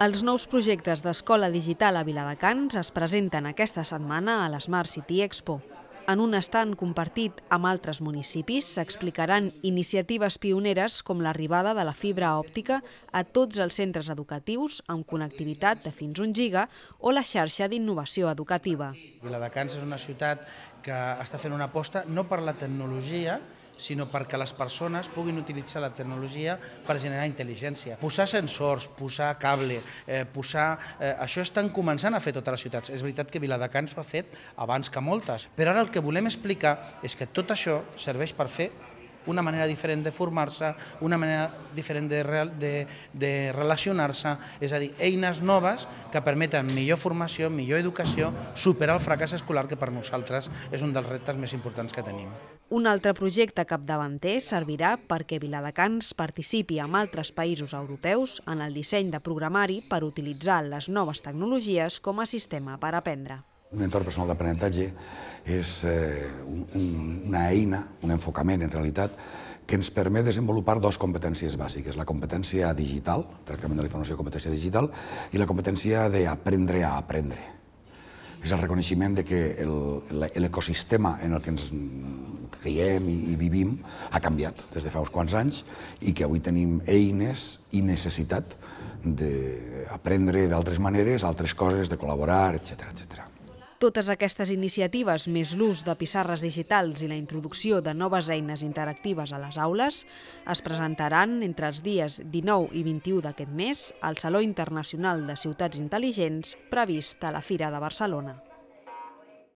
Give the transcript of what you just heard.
Els nous projectes d'escola digital a Viladecans es presenten aquesta setmana a l'Smart City Expo. En un estant compartit amb altres municipis s'explicaran iniciatives pioneres com l'arribada de la fibra òptica a tots els centres educatius amb connectivitat de fins 1 giga o la xarxa d'innovació educativa. Viladecans és una ciutat que està fent una aposta no per la tecnologia, sinó perquè les persones puguin utilitzar la tecnologia per generar intel·ligència. Posar sensors, posar cable, eh, posar... Eh, això estan començant a fer totes les ciutats. És veritat que Viladecans ho ha fet abans que moltes, però ara el que volem explicar és que tot això serveix per fer una manera diferent de formar-se, una manera diferent de, real, de, de relacionar-se, és a dir, eines noves que permeten millor formació, millor educació, superar el fracàs escolar, que per nosaltres és un dels reptes més importants que tenim. Un altre projecte capdavanter servirà perquè Viladecans participi amb altres països europeus en el disseny de programari per utilitzar les noves tecnologies com a sistema per aprendre. Un entorn personal d'aprenentatge és eh, una eina, un enfocament en realitat, que ens permet desenvolupar dues competències bàsiques, la competència digital, tractament de la informació competència digital, i la competència d'aprendre a aprendre és el reconeixement de que l'ecosistema en el que ens creiem i, i vivim ha canviat des de fa uns quants anys i que avui tenim eines i necessitat d'aprendre d'altres maneres, altres coses, de col·laborar, etc etc. Totes aquestes iniciatives, més l'ús de pissarres digitals i la introducció de noves eines interactives a les aules, es presentaran entre els dies 19 i 21 d'aquest mes al Saló Internacional de Ciutats Intel·ligents previst a la Fira de Barcelona.